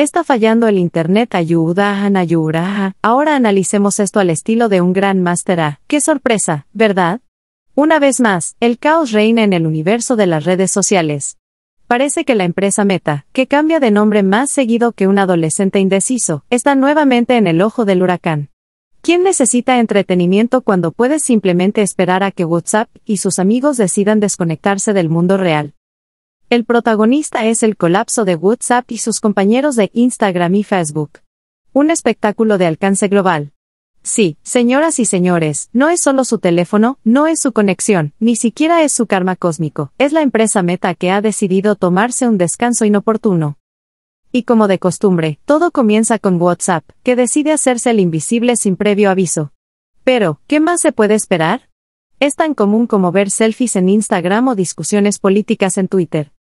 Está fallando el internet ayuda, ayuda. Ahora analicemos esto al estilo de un gran máster ah, ¡Qué sorpresa! ¿Verdad? Una vez más, el caos reina en el universo de las redes sociales. Parece que la empresa Meta, que cambia de nombre más seguido que un adolescente indeciso, está nuevamente en el ojo del huracán. ¿Quién necesita entretenimiento cuando puedes simplemente esperar a que WhatsApp y sus amigos decidan desconectarse del mundo real? El protagonista es el colapso de WhatsApp y sus compañeros de Instagram y Facebook. Un espectáculo de alcance global. Sí, señoras y señores, no es solo su teléfono, no es su conexión, ni siquiera es su karma cósmico, es la empresa Meta que ha decidido tomarse un descanso inoportuno. Y como de costumbre, todo comienza con WhatsApp, que decide hacerse el invisible sin previo aviso. Pero, ¿qué más se puede esperar? Es tan común como ver selfies en Instagram o discusiones políticas en Twitter.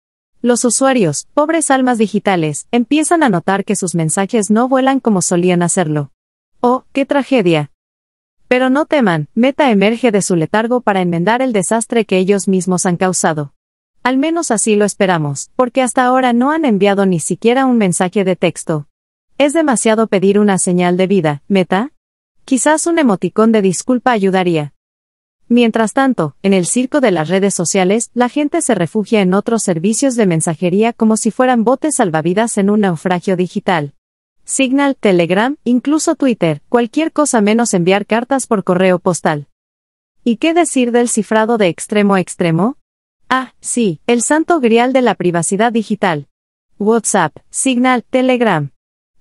Los usuarios, pobres almas digitales, empiezan a notar que sus mensajes no vuelan como solían hacerlo. ¡Oh, qué tragedia! Pero no teman, Meta emerge de su letargo para enmendar el desastre que ellos mismos han causado. Al menos así lo esperamos, porque hasta ahora no han enviado ni siquiera un mensaje de texto. ¿Es demasiado pedir una señal de vida, Meta? Quizás un emoticón de disculpa ayudaría. Mientras tanto, en el circo de las redes sociales, la gente se refugia en otros servicios de mensajería como si fueran botes salvavidas en un naufragio digital. Signal, Telegram, incluso Twitter, cualquier cosa menos enviar cartas por correo postal. ¿Y qué decir del cifrado de extremo a extremo? Ah, sí, el santo grial de la privacidad digital. WhatsApp, Signal, Telegram.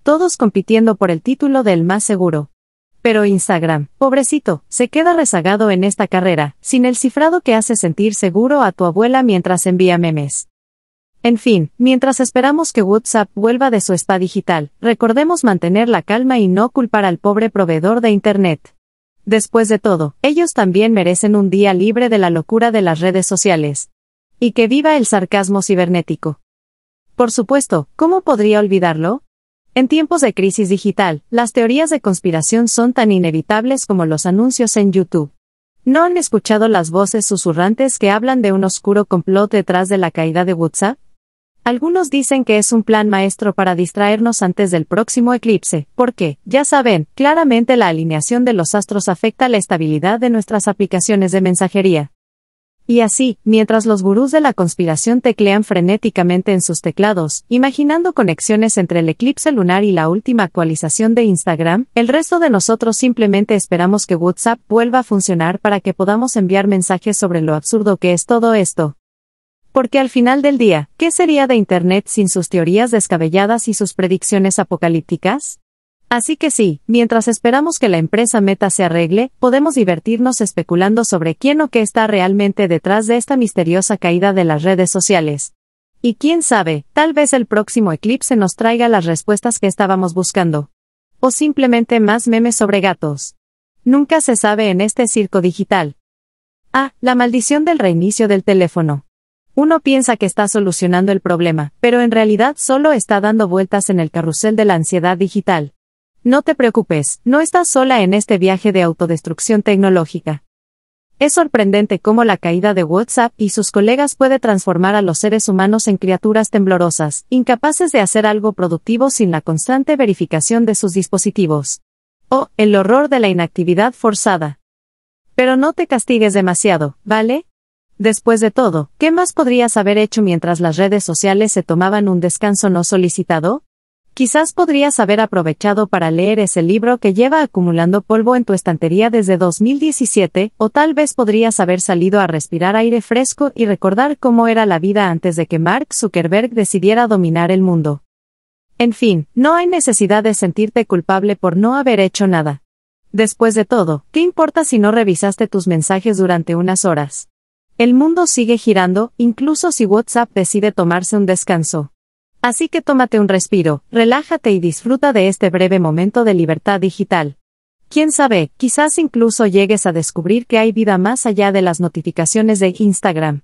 Todos compitiendo por el título del más seguro. Pero Instagram, pobrecito, se queda rezagado en esta carrera, sin el cifrado que hace sentir seguro a tu abuela mientras envía memes. En fin, mientras esperamos que WhatsApp vuelva de su spa digital, recordemos mantener la calma y no culpar al pobre proveedor de Internet. Después de todo, ellos también merecen un día libre de la locura de las redes sociales. Y que viva el sarcasmo cibernético. Por supuesto, ¿cómo podría olvidarlo? En tiempos de crisis digital, las teorías de conspiración son tan inevitables como los anuncios en YouTube. ¿No han escuchado las voces susurrantes que hablan de un oscuro complot detrás de la caída de WhatsApp? Algunos dicen que es un plan maestro para distraernos antes del próximo eclipse, porque, ya saben, claramente la alineación de los astros afecta la estabilidad de nuestras aplicaciones de mensajería. Y así, mientras los gurús de la conspiración teclean frenéticamente en sus teclados, imaginando conexiones entre el eclipse lunar y la última actualización de Instagram, el resto de nosotros simplemente esperamos que WhatsApp vuelva a funcionar para que podamos enviar mensajes sobre lo absurdo que es todo esto. Porque al final del día, ¿qué sería de Internet sin sus teorías descabelladas y sus predicciones apocalípticas? Así que sí, mientras esperamos que la empresa Meta se arregle, podemos divertirnos especulando sobre quién o qué está realmente detrás de esta misteriosa caída de las redes sociales. Y quién sabe, tal vez el próximo eclipse nos traiga las respuestas que estábamos buscando. O simplemente más memes sobre gatos. Nunca se sabe en este circo digital. Ah, la maldición del reinicio del teléfono. Uno piensa que está solucionando el problema, pero en realidad solo está dando vueltas en el carrusel de la ansiedad digital. No te preocupes, no estás sola en este viaje de autodestrucción tecnológica. Es sorprendente cómo la caída de WhatsApp y sus colegas puede transformar a los seres humanos en criaturas temblorosas, incapaces de hacer algo productivo sin la constante verificación de sus dispositivos. oh, el horror de la inactividad forzada. Pero no te castigues demasiado, ¿vale? Después de todo, ¿qué más podrías haber hecho mientras las redes sociales se tomaban un descanso no solicitado? Quizás podrías haber aprovechado para leer ese libro que lleva acumulando polvo en tu estantería desde 2017, o tal vez podrías haber salido a respirar aire fresco y recordar cómo era la vida antes de que Mark Zuckerberg decidiera dominar el mundo. En fin, no hay necesidad de sentirte culpable por no haber hecho nada. Después de todo, ¿qué importa si no revisaste tus mensajes durante unas horas? El mundo sigue girando, incluso si WhatsApp decide tomarse un descanso. Así que tómate un respiro, relájate y disfruta de este breve momento de libertad digital. Quién sabe, quizás incluso llegues a descubrir que hay vida más allá de las notificaciones de Instagram.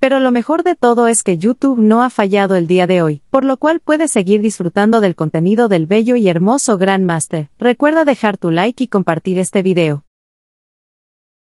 Pero lo mejor de todo es que YouTube no ha fallado el día de hoy, por lo cual puedes seguir disfrutando del contenido del bello y hermoso Grandmaster. Recuerda dejar tu like y compartir este video.